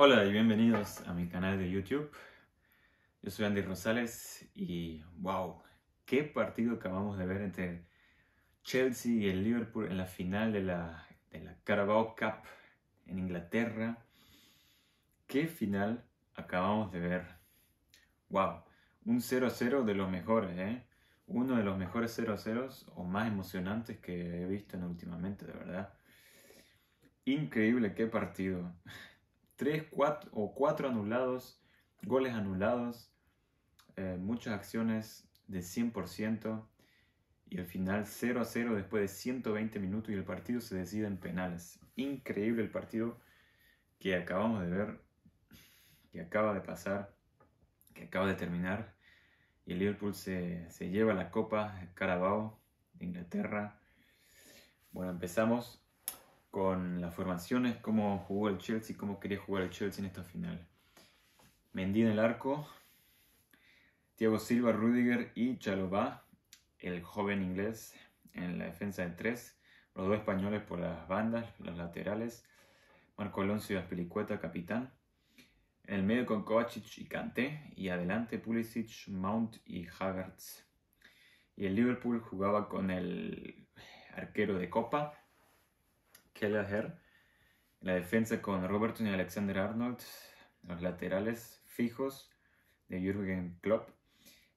Hola y bienvenidos a mi canal de YouTube. Yo soy Andy Rosales y wow, qué partido acabamos de ver entre Chelsea y el Liverpool en la final de la, Carabao Cup en Inglaterra. Qué final acabamos de ver. Wow, un 0 0 de los mejores, ¿eh? Uno de los mejores 0 0 o más emocionantes que he visto en últimamente, de verdad. Increíble, qué partido tres cuatro, o cuatro anulados, goles anulados, eh, muchas acciones de 100% y al final 0 a 0 después de 120 minutos y el partido se decide en penales. Increíble el partido que acabamos de ver, que acaba de pasar, que acaba de terminar. Y el Liverpool se, se lleva la Copa Carabao Inglaterra. Bueno, empezamos con las formaciones, cómo jugó el Chelsea, cómo quería jugar el Chelsea en esta final. Mendy en el arco, Thiago Silva, Rudiger y Chalobá, el joven inglés, en la defensa de tres, los dos españoles por las bandas, los laterales, Marco Alonso y Aspilicueta, capitán. En el medio con Kovacic y Kanté, y adelante Pulisic, Mount y Havertz. Y el Liverpool jugaba con el arquero de Copa, la defensa con roberto y Alexander Arnold, los laterales fijos de Jürgen Klopp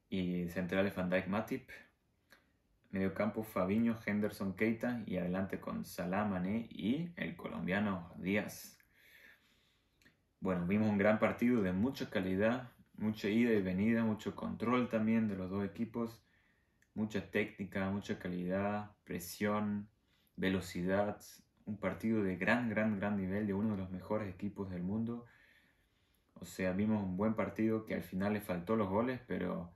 y centrales Van Dijk Matip, mediocampo fabinho Henderson Keita y adelante con salamané y el colombiano Díaz. Bueno, vimos un gran partido de mucha calidad, mucha ida y venida, mucho control también de los dos equipos, mucha técnica, mucha calidad, presión, velocidad, un partido de gran, gran, gran nivel de uno de los mejores equipos del mundo. O sea, vimos un buen partido que al final le faltó los goles, pero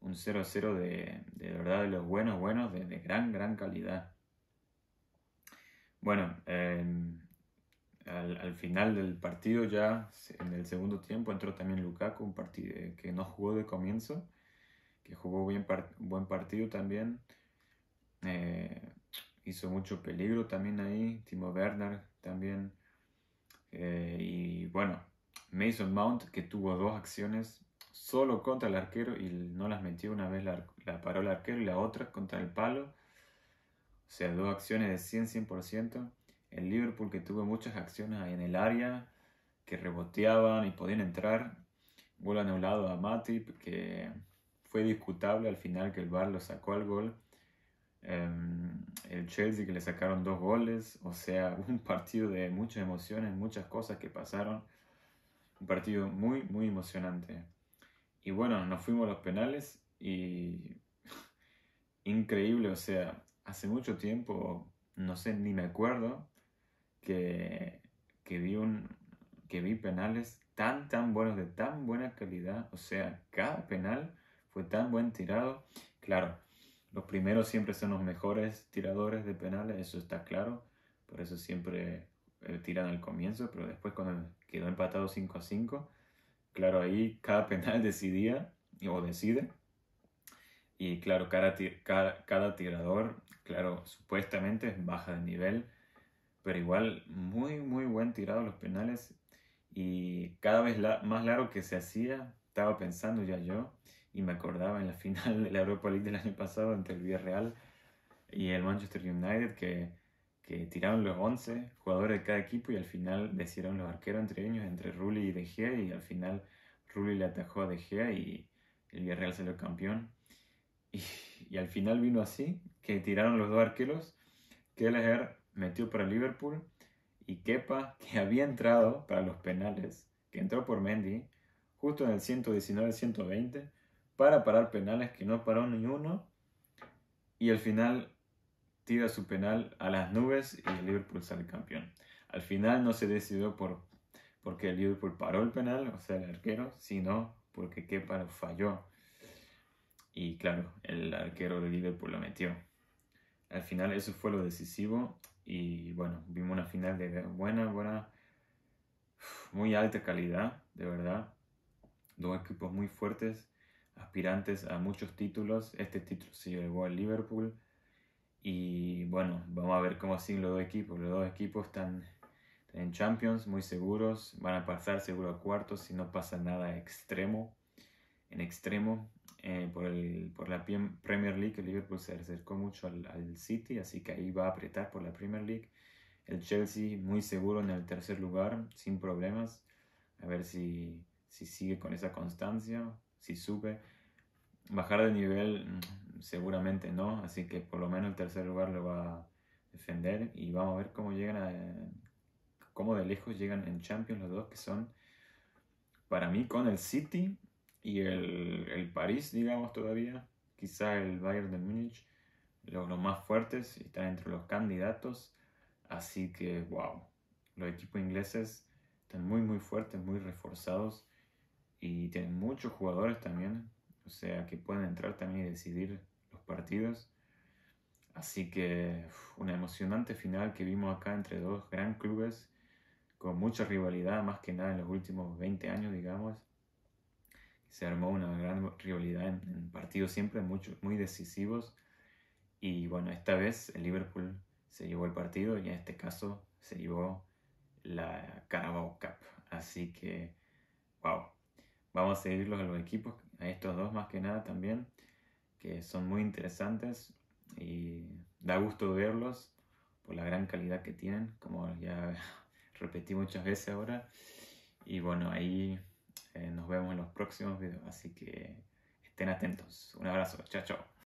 un 0-0 de, verdad de los buenos, buenos, de, gran, gran calidad. Bueno, em, al, final del partido ya, en el segundo tiempo, entró también Lukaku, un partido eh, que no jugó de comienzo, que jugó bien buen partido también. Eh, hizo mucho peligro también ahí, Timo Werner también. Eh, y bueno, Mason Mount que tuvo dos acciones solo contra el arquero y no las metió una vez, la, paró el arquero y la otra contra el palo. O sea, dos acciones de 100, 100%. El Liverpool que tuvo muchas acciones ahí en el área, que reboteaban y podían entrar. Gol anulado a Matip, que fue discutable al final que el bar lo sacó al gol. Em, el Chelsea que le sacaron dos goles, o sea, un partido de muchas emociones, muchas cosas que pasaron, un partido muy, muy emocionante. Y bueno, nos fuimos a los penales y increíble, o sea, hace mucho tiempo, no sé, ni me acuerdo que, que vi un, que vi penales tan, tan buenos, de tan buena calidad, o sea, cada penal fue tan buen tirado, claro los primeros siempre son los mejores tiradores de penales, eso está claro. Por eso siempre eh, tiran al comienzo, pero después cuando quedó empatado 5 a 5, claro, ahí cada penal decidía o decide. Y claro, cada, cada, tirador, claro, supuestamente baja de nivel, pero igual muy, muy buen tirado los penales. Y cada vez más largo que se hacía, estaba pensando ya yo, y me acordaba en la final de la Europa League del año pasado entre el Villarreal y el Manchester United que, que tiraron los 11 jugadores de cada equipo y al final decidieron los arqueros entre ellos, entre Rulli y De Gea y al final Rulli le atajó a De Gea y el Villarreal salió campeón. Y, y al final vino así, que tiraron los dos arqueros, Kelleher metió para Liverpool y Kepa, que había entrado para los penales, que entró por Mendy, justo en el 119-120, para parar penales que no paró ni uno. Y al final tira su penal a las nubes y el Liverpool sale campeón. Al final no se decidió por porque el Liverpool paró el penal, o sea, el arquero, sino porque Kepa falló. Y claro, el arquero de Liverpool lo metió. Al final eso fue lo decisivo y bueno, vimos una final de buena, buena, muy alta calidad, de verdad. Dos equipos muy fuertes aspirantes a muchos títulos. Este título se llevó al Liverpool. Y bueno, vamos a ver cómo siguen los dos equipos. Los dos equipos están, en Champions, muy seguros. Van a pasar seguro a cuartos si no pasa nada extremo. En extremo, eh, por, por, la Premier League, el Liverpool se acercó mucho al, City, así que ahí va a apretar por la Premier League. El Chelsea muy seguro en el tercer lugar, sin problemas. A ver si, si sigue con esa constancia si sube. Bajar de nivel mm, seguramente no, así que por lo menos el tercer lugar lo va a defender y vamos a ver cómo llegan a, cómo de lejos llegan en Champions los dos que son para mí con el City y el, París, digamos todavía, quizá el Bayern de Múnich, los, los más fuertes están entre los candidatos, así que wow, los equipos ingleses están muy muy fuertes, muy reforzados y tienen muchos jugadores también, o sea, que pueden entrar también y decidir los partidos. Así que una emocionante final que vimos acá entre dos gran clubes con mucha rivalidad, más que nada en los últimos 20 años, digamos. Se armó una gran rivalidad en, partidos siempre muy decisivos. Y bueno, esta vez el Liverpool se llevó el partido y en este caso se llevó la Carabao Cup. Así que, wow, vamos a seguirlos a los equipos, a estos dos más que nada también, que son muy interesantes y da gusto verlos por la gran calidad que tienen, como ya repetí muchas veces ahora. Y bueno, ahí eh, nos vemos en los próximos videos, así que estén atentos. Un abrazo, chao, chao.